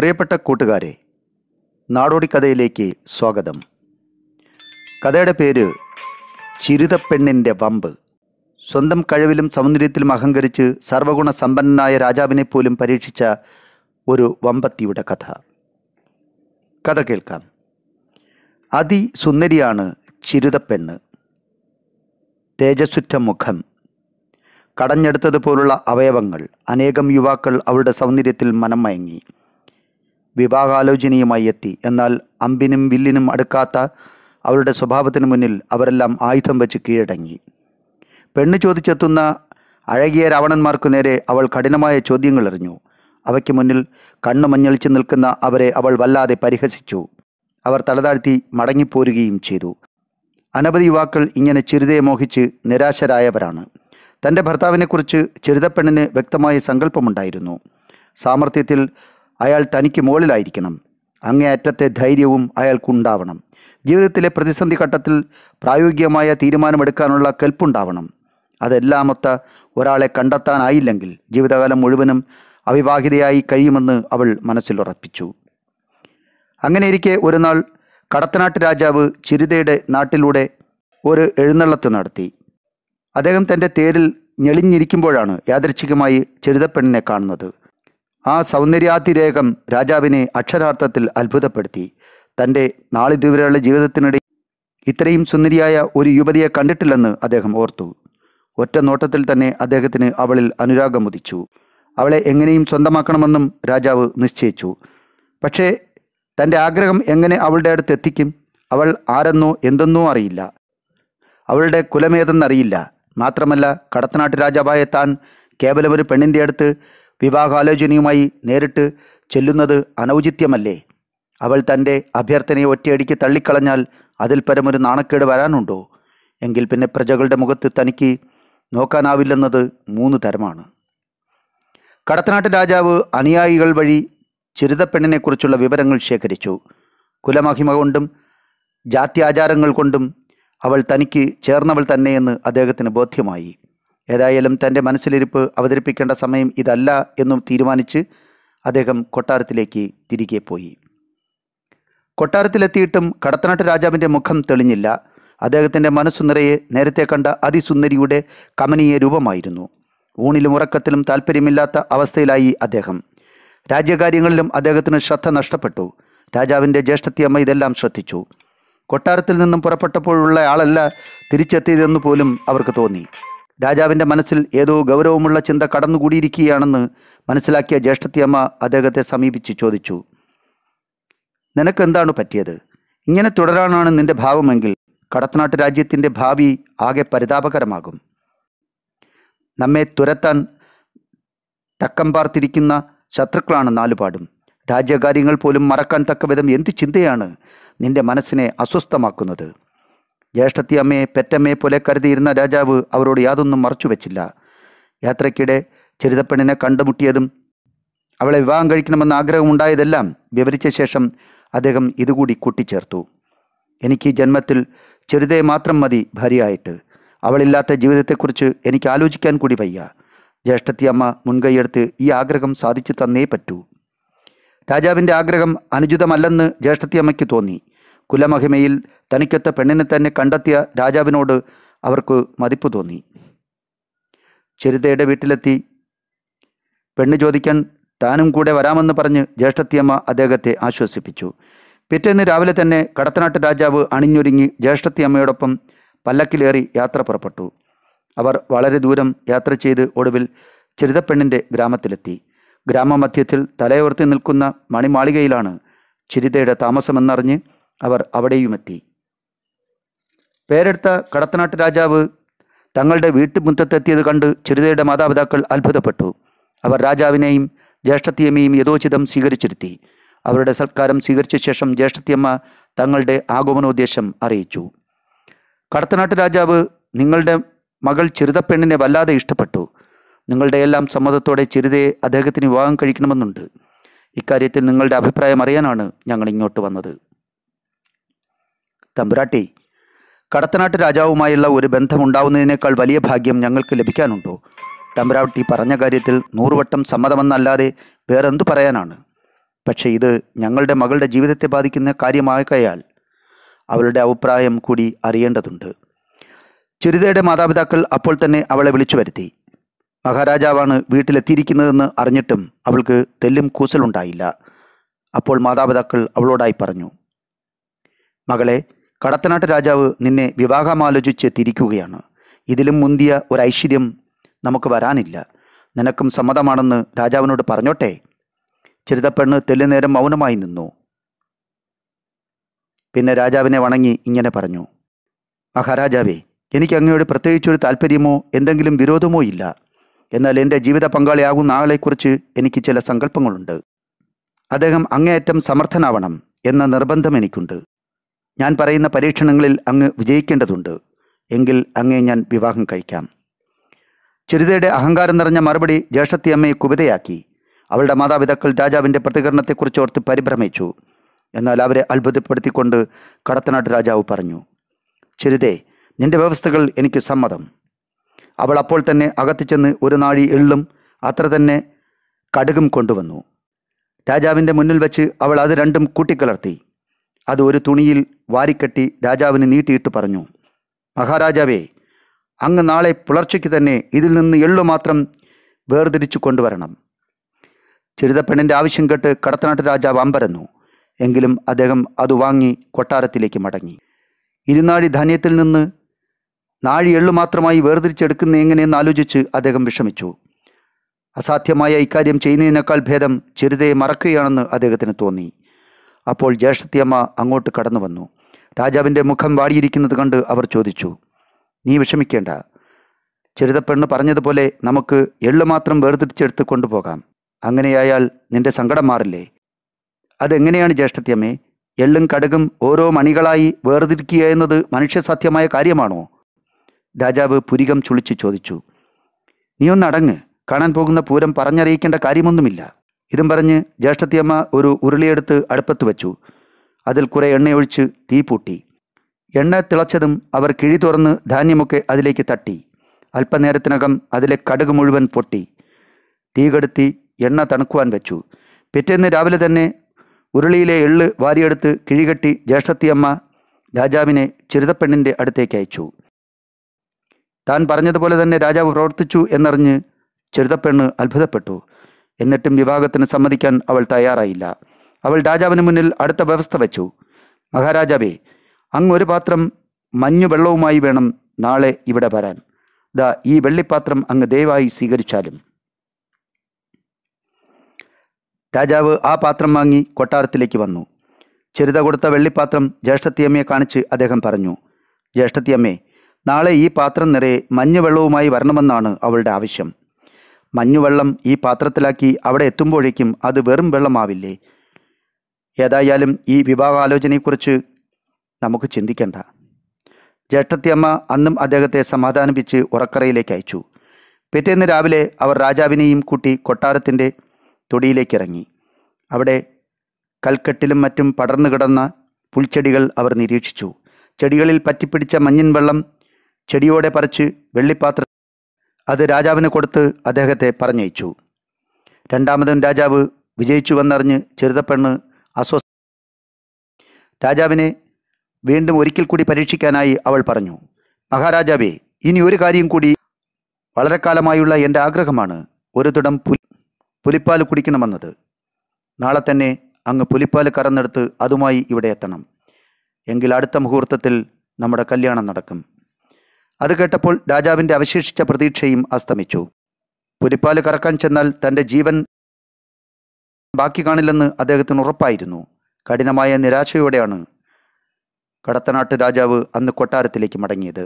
പ്രിയപ്പെട്ട കൂട്ടുകാരെ കഥയിലേക്ക് സ്വാഗതം കഥയുടെ പേര് ചിരുതപ്പെണ്ണിൻ്റെ വമ്പ് സ്വന്തം കഴിവിലും സൗന്ദര്യത്തിലും അഹങ്കരിച്ച് സർവഗുണ സമ്പന്നനായ രാജാവിനെ പോലും പരീക്ഷിച്ച ഒരു വമ്പത്തിയുടെ കഥ കഥ കേൾക്കാം അതിസുന്ദരിയാണ് ചിരുതപ്പെണ്ണ് തേജസ്സുറ്റ മുഖം കടഞ്ഞെടുത്തതുപോലുള്ള അവയവങ്ങൾ അനേകം യുവാക്കൾ അവളുടെ സൗന്ദര്യത്തിൽ മനം മയങ്ങി വിവാഹാലോചനയുമായി എത്തി എന്നാൽ അമ്പിനും വില്ലിനും അടുക്കാത്ത അവരുടെ സ്വഭാവത്തിന് മുന്നിൽ അവരെല്ലാം ആയുധം വെച്ച് കീഴടങ്ങി പെണ്ണ് ചോദിച്ചെത്തുന്ന അഴകിയ രാവണന്മാർക്കു നേരെ അവൾ കഠിനമായ ചോദ്യങ്ങൾ എറിഞ്ഞു അവയ്ക്ക് മുന്നിൽ കണ്ണു മഞ്ഞളിച്ച് നിൽക്കുന്ന അവരെ അവൾ വല്ലാതെ പരിഹസിച്ചു അവർ തലതാഴ്ത്തി മടങ്ങിപ്പോരുകയും ചെയ്തു അനവധി യുവാക്കൾ ഇങ്ങനെ ചിരിതയെ മോഹിച്ച് നിരാശരായവരാണ് തൻ്റെ ഭർത്താവിനെക്കുറിച്ച് ചെറുതപ്പെണ്ണിന് വ്യക്തമായ സങ്കല്പമുണ്ടായിരുന്നു സാമർത്ഥ്യത്തിൽ അയാൾ തനിക്ക് മുകളിലായിരിക്കണം അങ്ങേയറ്റത്തെ ധൈര്യവും അയാൾക്കുണ്ടാവണം ജീവിതത്തിലെ പ്രതിസന്ധി ഘട്ടത്തിൽ പ്രായോഗികമായ തീരുമാനമെടുക്കാനുള്ള കെൽപ്പുണ്ടാവണം അതെല്ലാമൊത്ത ഒരാളെ കണ്ടെത്താനായില്ലെങ്കിൽ ജീവിതകാലം മുഴുവനും അവിവാഹിതയായി കഴിയുമെന്ന് അവൾ മനസ്സിലുറപ്പിച്ചു അങ്ങനെയിരിക്കെ ഒരു നാൾ കടത്തനാട്ട് രാജാവ് ചിരിതയുടെ നാട്ടിലൂടെ ഒരു എഴുന്നള്ളത്ത് നടത്തി അദ്ദേഹം തൻ്റെ തേരിൽ ഞെളിഞ്ഞിരിക്കുമ്പോഴാണ് യാദർച്ഛികമായി ചെരുതപ്പെണ്ണിനെ കാണുന്നത് ആ സൗന്ദര്യാതിരേകം രാജാവിനെ അക്ഷരാർത്ഥത്തിൽ അത്ഭുതപ്പെടുത്തി തൻ്റെ നാളിതുവരെയുള്ള ജീവിതത്തിനിടയിൽ ഇത്രയും സുന്ദരിയായ ഒരു യുവതിയെ കണ്ടിട്ടില്ലെന്ന് അദ്ദേഹം ഓർത്തു ഒറ്റ നോട്ടത്തിൽ തന്നെ അദ്ദേഹത്തിന് അവളിൽ അനുരാഗം ഉദിച്ചു അവളെ എങ്ങനെയും സ്വന്തമാക്കണമെന്നും രാജാവ് നിശ്ചയിച്ചു പക്ഷേ തൻ്റെ ആഗ്രഹം എങ്ങനെ അവളുടെ അടുത്ത് എത്തിക്കും അവൾ ആരെന്നോ എന്തെന്നോ അറിയില്ല അവളുടെ കുലമേതെന്നറിയില്ല മാത്രമല്ല കടത്തനാട്ട് രാജാവായ താൻ കേവലം ഒരു പെണ്ണിൻ്റെ അടുത്ത് വിവാഹാലോചനയുമായി നേരിട്ട് ചെല്ലുന്നത് അനൗചിത്യമല്ലേ അവൾ തൻ്റെ അഭ്യർത്ഥനയെ ഒറ്റയടിക്ക് തള്ളിക്കളഞ്ഞാൽ അതിൽ പരമൊരു നാണക്കേട് വരാനുണ്ടോ എങ്കിൽ പിന്നെ പ്രജകളുടെ മുഖത്ത് തനിക്ക് നോക്കാനാവില്ലെന്നത് മൂന്ന് തരമാണ് കടത്തനാട്ട് രാജാവ് അനുയായികൾ വഴി ചെറുതപ്പെണ്ണിനെക്കുറിച്ചുള്ള വിവരങ്ങൾ ശേഖരിച്ചു കുലമഹിമ കൊണ്ടും ജാത്യാചാരങ്ങൾ കൊണ്ടും അവൾ തനിക്ക് ചേർന്നവൾ തന്നെയെന്ന് അദ്ദേഹത്തിന് ബോധ്യമായി ഏതായാലും തൻ്റെ മനസ്സിലിരിപ്പ് അവതരിപ്പിക്കേണ്ട സമയം ഇതല്ല എന്നും തീരുമാനിച്ച് അദ്ദേഹം കൊട്ടാരത്തിലേക്ക് തിരികെ പോയി കൊട്ടാരത്തിലെത്തിയിട്ടും കടത്തനാട്ട് രാജാവിൻ്റെ മുഖം തെളിഞ്ഞില്ല അദ്ദേഹത്തിൻ്റെ മനസ്സു നിറയെ നേരത്തെ കണ്ട അതിസുന്ദരിയുടെ കമനീയ രൂപമായിരുന്നു ഊണിലും ഉറക്കത്തിലും താല്പര്യമില്ലാത്ത അവസ്ഥയിലായി അദ്ദേഹം രാജ്യകാര്യങ്ങളിലും അദ്ദേഹത്തിന് ശ്രദ്ധ നഷ്ടപ്പെട്ടു രാജാവിൻ്റെ ജ്യേഷ്ഠത്തിയമ്മ ഇതെല്ലാം ശ്രദ്ധിച്ചു കൊട്ടാരത്തിൽ നിന്നും പുറപ്പെട്ടപ്പോഴുള്ള ആളല്ല തിരിച്ചെത്തിയതെന്ന് പോലും അവർക്ക് തോന്നി രാജാവിൻ്റെ മനസ്സിൽ ഏതോ ഗൗരവമുള്ള ചിന്ത കടന്നുകൂടിയിരിക്കുകയാണെന്ന് മനസ്സിലാക്കിയ ജ്യേഷ്ഠത്തിയമ്മ അദ്ദേഹത്തെ സമീപിച്ച് ചോദിച്ചു നിനക്കെന്താണ് പറ്റിയത് ഇങ്ങനെ തുടരാനാണ് നിന്റെ ഭാവമെങ്കിൽ കടത്തനാട്ട് രാജ്യത്തിൻ്റെ ഭാവി ആകെ പരിതാപകരമാകും നമ്മെ തുരത്താൻ തക്കം പാർത്തിരിക്കുന്ന ശത്രുക്കളാണ് നാലുപാടും രാജ്യകാര്യങ്ങൾ പോലും മറക്കാൻ തക്കവിധം എന്ത് ചിന്തയാണ് നിന്റെ മനസ്സിനെ അസ്വസ്ഥമാക്കുന്നത് ജ്യേഷ്ഠത്തി അമ്മയെ പെറ്റമ്മയെ പോലെ കരുതിയിരുന്ന രാജാവ് അവരോട് യാതൊന്നും മറച്ചുവെച്ചില്ല യാത്രയ്ക്കിടെ ചരിതപ്പെണ്ണിനെ കണ്ടുമുട്ടിയതും അവളെ വിവാഹം കഴിക്കണമെന്ന ആഗ്രഹമുണ്ടായതെല്ലാം വിവരിച്ച ശേഷം അദ്ദേഹം ഇതുകൂടി കൂട്ടിച്ചേർത്തു എനിക്ക് ജന്മത്തിൽ ചെറുതയെ മാത്രം മതി ഭാര്യയായിട്ട് അവളില്ലാത്ത ജീവിതത്തെക്കുറിച്ച് എനിക്ക് ആലോചിക്കാൻ കൂടി വയ്യ ജ്യേഷ്ഠത്തി അമ്മ മുൻകൈയെടുത്ത് ഈ ആഗ്രഹം സാധിച്ചു തന്നേ പറ്റൂ രാജാവിൻ്റെ ആഗ്രഹം അനുചിതമല്ലെന്ന് ജ്യേഷ്ഠത്തിയമ്മയ്ക്ക് അമ്മയ്ക്ക് തോന്നി കുലമഹിമയിൽ തനിക്കൊത്ത പെണ്ണിനെ തന്നെ കണ്ടെത്തിയ രാജാവിനോട് അവർക്ക് മതിപ്പ് തോന്നി ചെരുതയുടെ വീട്ടിലെത്തി പെണ്ണ് ചോദിക്കാൻ താനും കൂടെ വരാമെന്ന് പറഞ്ഞ് ജ്യേഷ്ഠത്തിയമ്മ അദ്ദേഹത്തെ ആശ്വസിപ്പിച്ചു പിറ്റേന്ന് രാവിലെ തന്നെ കടത്തനാട്ട് രാജാവ് അണിഞ്ഞൊരുങ്ങി ജ്യേഷ്ഠത്തിയമ്മയോടൊപ്പം പല്ലക്കിലേറി യാത്ര പുറപ്പെട്ടു അവർ വളരെ ദൂരം യാത്ര ചെയ്ത് ഒടുവിൽ ചിരിതപ്പെണ്ണിൻ്റെ ഗ്രാമത്തിലെത്തി ഗ്രാമമധ്യത്തിൽ തലയോർത്തി നിൽക്കുന്ന മണിമാളികയിലാണ് ചിരിതയുടെ താമസമെന്നറിഞ്ഞ് അവർ അവിടെയുമെത്തി പേരെടുത്ത കടത്തനാട്ട് രാജാവ് തങ്ങളുടെ വീട്ടുമുറ്റത്തെത്തിയത് കണ്ട് ചെറുതയുടെ മാതാപിതാക്കൾ അത്ഭുതപ്പെട്ടു അവർ രാജാവിനെയും ജ്യേഷ്ഠത്തിയമ്മയും യഥോചിതം സ്വീകരിച്ചിരുത്തി അവരുടെ സൽക്കാരം സ്വീകരിച്ച ശേഷം ജ്യേഷ്ഠത്തിയമ്മ തങ്ങളുടെ ആഗമനോദ്ദേശം അറിയിച്ചു കടത്തനാട്ട് രാജാവ് നിങ്ങളുടെ മകൾ ചെറുതപ്പെണ്ണിനെ വല്ലാതെ ഇഷ്ടപ്പെട്ടു നിങ്ങളുടെ എല്ലാം സമ്മതത്തോടെ ചെറുതയെ അദ്ദേഹത്തിന് വിവാഹം കഴിക്കണമെന്നുണ്ട് ഇക്കാര്യത്തിൽ നിങ്ങളുടെ അഭിപ്രായം അറിയാനാണ് ഞങ്ങൾ ഇങ്ങോട്ട് വന്നത് തമ്പുരാട്ടി കടത്തനാട്ട് രാജാവുമായുള്ള ഒരു ബന്ധമുണ്ടാവുന്നതിനേക്കാൾ വലിയ ഭാഗ്യം ഞങ്ങൾക്ക് ലഭിക്കാനുണ്ടോ തമ്പുരാട്ടി പറഞ്ഞ കാര്യത്തിൽ നൂറുവട്ടം സമ്മതമെന്നല്ലാതെ വേറെന്തു പറയാനാണ് പക്ഷേ ഇത് ഞങ്ങളുടെ മകളുടെ ജീവിതത്തെ ബാധിക്കുന്ന കാര്യമാകയാൽ അവളുടെ അഭിപ്രായം കൂടി അറിയേണ്ടതുണ്ട് ചുരിതയുടെ മാതാപിതാക്കൾ അപ്പോൾ തന്നെ അവളെ വിളിച്ചു വരുത്തി മഹാരാജാവാണ് വീട്ടിലെത്തിയിരിക്കുന്നതെന്ന് അറിഞ്ഞിട്ടും അവൾക്ക് തെല്ലും കൂസലുണ്ടായില്ല അപ്പോൾ മാതാപിതാക്കൾ അവളോടായി പറഞ്ഞു മകളെ കടത്തനാട്ട് രാജാവ് നിന്നെ വിവാഹമാലോചിച്ച് തിരിക്കുകയാണ് ഇതിലും മുന്തിയ ഒരു ഐശ്വര്യം നമുക്ക് വരാനില്ല നിനക്കും സമ്മതമാണെന്ന് രാജാവിനോട് പറഞ്ഞോട്ടെ ചെറുതപ്പെണ്ണ് തെല്ലുനേരം മൗനമായി നിന്നു പിന്നെ രാജാവിനെ വണങ്ങി ഇങ്ങനെ പറഞ്ഞു മഹാരാജാവേ എനിക്ക് അങ്ങയോട് പ്രത്യേകിച്ചൊരു താല്പര്യമോ എന്തെങ്കിലും വിരോധമോ ഇല്ല എന്നാൽ എൻ്റെ ജീവിത പങ്കാളിയാകുന്ന ആളെക്കുറിച്ച് എനിക്ക് ചില സങ്കല്പങ്ങളുണ്ട് അദ്ദേഹം അങ്ങേയറ്റം സമർത്ഥനാവണം എന്ന നിർബന്ധം എനിക്കുണ്ട് ഞാൻ പറയുന്ന പരീക്ഷണങ്ങളിൽ അങ്ങ് വിജയിക്കേണ്ടതുണ്ട് എങ്കിൽ അങ്ങേ ഞാൻ വിവാഹം കഴിക്കാം ചരിതയുടെ അഹങ്കാരം നിറഞ്ഞ മറുപടി ജ്യേഷ്ഠത്തിയമ്മയെ കുപിതയാക്കി അവളുടെ മാതാപിതാക്കൾ രാജാവിൻ്റെ പ്രതികരണത്തെക്കുറിച്ച് ഓർത്ത് പരിഭ്രമിച്ചു എന്നാൽ അവരെ അത്ഭുതപ്പെടുത്തിക്കൊണ്ട് കടത്തനാട്ട് രാജാവ് പറഞ്ഞു ചരിതേ നിന്റെ വ്യവസ്ഥകൾ എനിക്ക് സമ്മതം അവൾ അപ്പോൾ തന്നെ അകത്തു ചെന്ന് ഒരു നാഴി എള്ളും അത്ര തന്നെ കടുകും കൊണ്ടുവന്നു രാജാവിൻ്റെ മുന്നിൽ വെച്ച് അവൾ അത് രണ്ടും കൂട്ടിക്കലർത്തി അത് ഒരു തുണിയിൽ വാരിക്കെട്ടി രാജാവിന് നീട്ടിയിട്ട് പറഞ്ഞു മഹാരാജാവേ അങ്ങ് നാളെ പുലർച്ചയ്ക്ക് തന്നെ ഇതിൽ നിന്ന് എള്ളു മാത്രം വേർതിരിച്ചു കൊണ്ടുവരണം ചെറുതപ്പെണ്ണിൻ്റെ ആവശ്യം കേട്ട് കടത്തനാട്ട് രാജാവ് അമ്പരന്നു എങ്കിലും അദ്ദേഹം അത് വാങ്ങി കൊട്ടാരത്തിലേക്ക് മടങ്ങി ഇരുനാഴി ധാന്യത്തിൽ നിന്ന് നാഴി എള്ളു മാത്രമായി വേർതിരിച്ചെടുക്കുന്ന എങ്ങനെയെന്ന് ആലോചിച്ച് അദ്ദേഹം വിഷമിച്ചു അസാധ്യമായ ഇക്കാര്യം ചെയ്യുന്നതിനേക്കാൾ ഭേദം ചെറുതയെ മറക്കുകയാണെന്ന് അദ്ദേഹത്തിന് തോന്നി അപ്പോൾ ജ്യേഷ്ഠത്തിയമ്മ അങ്ങോട്ട് കടന്നു വന്നു രാജാവിൻ്റെ മുഖം വാടിയിരിക്കുന്നത് കണ്ട് അവർ ചോദിച്ചു നീ വിഷമിക്കേണ്ട ചെറുതപ്പെണ്ണ് പറഞ്ഞതുപോലെ നമുക്ക് എള്ളു മാത്രം വേർതിരിച്ചെടുത്ത് കൊണ്ടുപോകാം അങ്ങനെയായാൽ നിന്റെ സങ്കടം മാറില്ലേ അതെങ്ങനെയാണ് ജ്യേഷ്ഠത്യമ്മേ എള്ളും കടുകും ഓരോ മണികളായി വേർതിരിക്കുക എന്നത് മനുഷ്യസാധ്യമായ കാര്യമാണോ രാജാവ് പുരികം ചുളിച്ചു ചോദിച്ചു നീ നീയൊന്നടങ്ങ് കാണാൻ പോകുന്ന പൂരം പറഞ്ഞറിയിക്കേണ്ട കാര്യമൊന്നുമില്ല ഇതും പറഞ്ഞ് ജ്യേഷ്ഠത്തിയമ്മ ഒരു ഉരുളിയെടുത്ത് അടുപ്പത്ത് വെച്ചു അതിൽ കുറെ എണ്ണയൊഴിച്ച് തീപൂട്ടി എണ്ണ തിളച്ചതും അവർ കിഴി തുറന്ന് ധാന്യമൊക്കെ അതിലേക്ക് തട്ടി അല്പനേരത്തിനകം അതിലെ കടുക് മുഴുവൻ പൊട്ടി തീ കെടുത്തി എണ്ണ തണുക്കുവാൻ വെച്ചു പിറ്റേന്ന് രാവിലെ തന്നെ ഉരുളിയിലെ എള്ള് വാരിയെടുത്ത് കിഴികെട്ടി ജ്യേഷ്ഠത്തിയമ്മ രാജാവിനെ ചെറുതപ്പെണ്ണിൻ്റെ അടുത്തേക്ക് അയച്ചു താൻ പറഞ്ഞതുപോലെ തന്നെ രാജാവ് പ്രവർത്തിച്ചു എന്നറിഞ്ഞ് ചെറുതപ്പെണ്ണ് അത്ഭുതപ്പെട്ടു എന്നിട്ടും വിവാഹത്തിന് സമ്മതിക്കാൻ അവൾ തയ്യാറായില്ല അവൾ രാജാവിന് മുന്നിൽ അടുത്ത വ്യവസ്ഥ വെച്ചു മഹാരാജാവേ അങ്ങ് ഒരു പാത്രം മഞ്ഞു വെള്ളവുമായി വേണം നാളെ ഇവിടെ വരാൻ ദാ ഈ വെള്ളിപ്പാത്രം അങ്ങ് ദയവായി സ്വീകരിച്ചാലും രാജാവ് ആ പാത്രം വാങ്ങി കൊട്ടാരത്തിലേക്ക് വന്നു ചെറുത കൊടുത്ത വെള്ളിപ്പാത്രം ജ്യേഷ്ഠത്തിയമ്മയെ കാണിച്ച് അദ്ദേഹം പറഞ്ഞു ജ്യേഷ്ഠത്തിയമ്മേ നാളെ ഈ പാത്രം നിറയെ മഞ്ഞുവെള്ളവുമായി വരണമെന്നാണ് അവളുടെ ആവശ്യം മഞ്ഞുവെള്ളം ഈ പാത്രത്തിലാക്കി അവിടെ എത്തുമ്പോഴേക്കും അത് വെറും വെള്ളമാവില്ലേ ഏതായാലും ഈ വിവാഹാലോചനയെക്കുറിച്ച് നമുക്ക് ചിന്തിക്കണ്ട ജ്യേഷ്ഠത്തിയമ്മ അന്നും അദ്ദേഹത്തെ സമാധാനിപ്പിച്ച് ഉറക്കറയിലേക്ക് അയച്ചു പിറ്റേന്ന് രാവിലെ അവർ രാജാവിനെയും കൂട്ടി കൊട്ടാരത്തിൻ്റെ തൊടിയിലേക്ക് ഇറങ്ങി അവിടെ കൽക്കെട്ടിലും മറ്റും പടർന്നു കിടന്ന പുൽച്ചെടികൾ അവർ നിരീക്ഷിച്ചു ചെടികളിൽ പറ്റിപ്പിടിച്ച മഞ്ഞിൻ വെള്ളം ചെടിയോടെ പറിച്ച് വെള്ളിപ്പാത്ര അത് രാജാവിന് കൊടുത്ത് അദ്ദേഹത്തെ പറഞ്ഞയച്ചു രണ്ടാമതും രാജാവ് വന്നറിഞ്ഞ് ചെറുതപ്പെണ്ണ് അസ്വസ് രാജാവിനെ വീണ്ടും ഒരിക്കൽ കൂടി പരീക്ഷിക്കാനായി അവൾ പറഞ്ഞു മഹാരാജാവേ ഇനി ഒരു കാര്യം കൂടി വളരെ കാലമായുള്ള എൻ്റെ ആഗ്രഹമാണ് ഒരു തുടം പുലി പുലിപ്പാൽ കുടിക്കണമെന്നത് നാളെ തന്നെ അങ്ങ് പുലിപ്പാൽ കറന്നെടുത്ത് അതുമായി ഇവിടെ എത്തണം എങ്കിൽ അടുത്ത മുഹൂർത്തത്തിൽ നമ്മുടെ കല്യാണം നടക്കും അത് കേട്ടപ്പോൾ രാജാവിൻ്റെ അവശേഷിച്ച പ്രതീക്ഷയും അസ്തമിച്ചു പുലിപ്പാല് കറക്കാൻ ചെന്നാൽ തൻ്റെ ജീവൻ ബാക്കി കാണില്ലെന്ന് അദ്ദേഹത്തിന് ഉറപ്പായിരുന്നു കഠിനമായ നിരാശയോടെയാണ് കടത്തനാട്ട് രാജാവ് അന്ന് കൊട്ടാരത്തിലേക്ക് മടങ്ങിയത്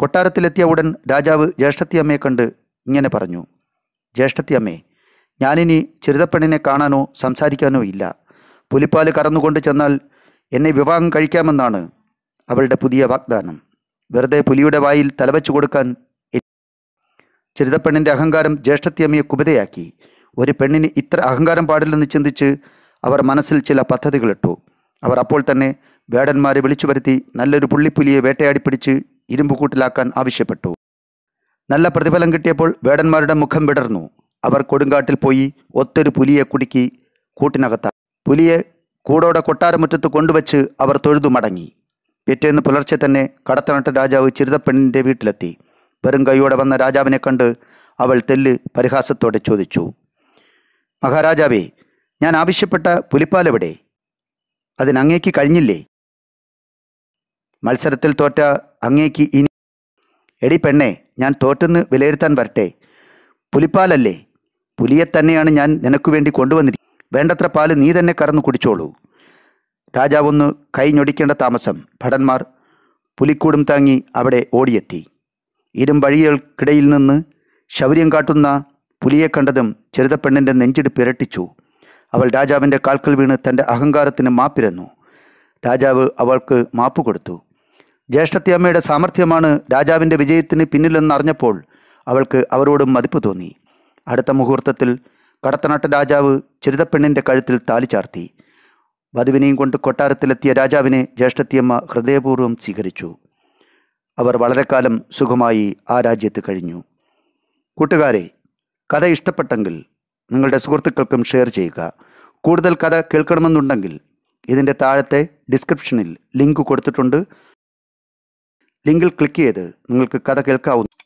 കൊട്ടാരത്തിലെത്തിയ ഉടൻ രാജാവ് ജ്യേഷ്ഠത്തിയമ്മയെ കണ്ട് ഇങ്ങനെ പറഞ്ഞു ജ്യേഷ്ഠത്തിയമ്മേ ഞാനിനി ചെറുതപ്പെണ്ണിനെ കാണാനോ സംസാരിക്കാനോ ഇല്ല പുലിപ്പാല് കറന്നുകൊണ്ട് ചെന്നാൽ എന്നെ വിവാഹം കഴിക്കാമെന്നാണ് അവളുടെ പുതിയ വാഗ്ദാനം വെറുതെ പുലിയുടെ വായിൽ തലവച്ചു കൊടുക്കാൻ ചരിതപ്പെണ്ണിൻ്റെ അഹങ്കാരം ജ്യേഷ്ഠത്യമ്മയെ കുപിതയാക്കി ഒരു പെണ്ണിന് ഇത്ര അഹങ്കാരം പാടില്ലെന്ന് ചിന്തിച്ച് അവർ മനസ്സിൽ ചില പദ്ധതികളിട്ടു അവർ അപ്പോൾ തന്നെ വേടന്മാരെ വിളിച്ചു വരുത്തി നല്ലൊരു പുള്ളിപ്പുലിയെ വേട്ടയാടി പിടിച്ച് ഇരുമ്പുകൂട്ടിലാക്കാൻ ആവശ്യപ്പെട്ടു നല്ല പ്രതിഫലം കിട്ടിയപ്പോൾ വേടന്മാരുടെ മുഖം വിടർന്നു അവർ കൊടുങ്കാട്ടിൽ പോയി ഒത്തൊരു പുലിയെ കുടുക്കി കൂട്ടിനകത്താക്കി പുലിയെ കൂടോടെ കൊട്ടാരമുറ്റത്ത് കൊണ്ടുവച്ച് അവർ തൊഴുതു മടങ്ങി പിറ്റേന്ന് പുലർച്ചെ തന്നെ കടത്തനട്ട രാജാവ് ചിരുതപ്പെണ്ണിൻ്റെ വീട്ടിലെത്തി വെറും കൈയോടെ വന്ന രാജാവിനെ കണ്ട് അവൾ തെല്ല് പരിഹാസത്തോടെ ചോദിച്ചു മഹാരാജാവേ ഞാൻ ആവശ്യപ്പെട്ട പുലിപ്പാലെവിടെ അതിനങ്ങേക്ക് കഴിഞ്ഞില്ലേ മത്സരത്തിൽ തോറ്റ അങ്ങേക്ക് ഇനി എടി പെണ്ണെ ഞാൻ തോറ്റെന്ന് വിലയിരുത്താൻ വരട്ടെ പുലിപ്പാലല്ലേ പുലിയെ തന്നെയാണ് ഞാൻ നിനക്കു വേണ്ടി കൊണ്ടുവന്നിരിക്കുന്നത് വേണ്ടത്ര പാല് നീ തന്നെ കറന്നു കുടിച്ചോളൂ രാജാവൊന്ന് കൈഞ്ഞൊടിക്കേണ്ട താമസം ഭടന്മാർ പുലിക്കൂടും താങ്ങി അവിടെ ഓടിയെത്തി ഇരുമ്പഴികൾക്കിടയിൽ നിന്ന് ശൗര്യം കാട്ടുന്ന പുലിയെ കണ്ടതും ചെറുതപ്പെണ്ണിൻ്റെ നെഞ്ചിടിപ്പ് ഇരട്ടിച്ചു അവൾ രാജാവിൻ്റെ കാൽക്കൽ വീണ് തൻ്റെ അഹങ്കാരത്തിന് മാപ്പിരന്നു രാജാവ് അവൾക്ക് മാപ്പ് കൊടുത്തു ജ്യേഷ്ഠത്യമ്മയുടെ സാമർഥ്യമാണ് രാജാവിൻ്റെ വിജയത്തിന് പിന്നിലെന്നറിഞ്ഞപ്പോൾ അവൾക്ക് അവരോടും മതിപ്പ് തോന്നി അടുത്ത മുഹൂർത്തത്തിൽ കടത്തനാട്ട രാജാവ് ചെറുതപ്പെണ്ണിൻ്റെ കഴുത്തിൽ താലി ചാർത്തി വധുവിനെയും കൊണ്ട് കൊട്ടാരത്തിലെത്തിയ രാജാവിനെ ജ്യേഷ്ഠത്തിയമ്മ ഹൃദയപൂർവ്വം സ്വീകരിച്ചു അവർ വളരെ കാലം സുഖമായി ആ രാജ്യത്ത് കഴിഞ്ഞു കൂട്ടുകാരെ കഥ ഇഷ്ടപ്പെട്ടെങ്കിൽ നിങ്ങളുടെ സുഹൃത്തുക്കൾക്കും ഷെയർ ചെയ്യുക കൂടുതൽ കഥ കേൾക്കണമെന്നുണ്ടെങ്കിൽ ഇതിൻ്റെ താഴത്തെ ഡിസ്ക്രിപ്ഷനിൽ ലിങ്ക് കൊടുത്തിട്ടുണ്ട് ലിങ്കിൽ ക്ലിക്ക് ചെയ്ത് നിങ്ങൾക്ക് കഥ കേൾക്കാവുന്നു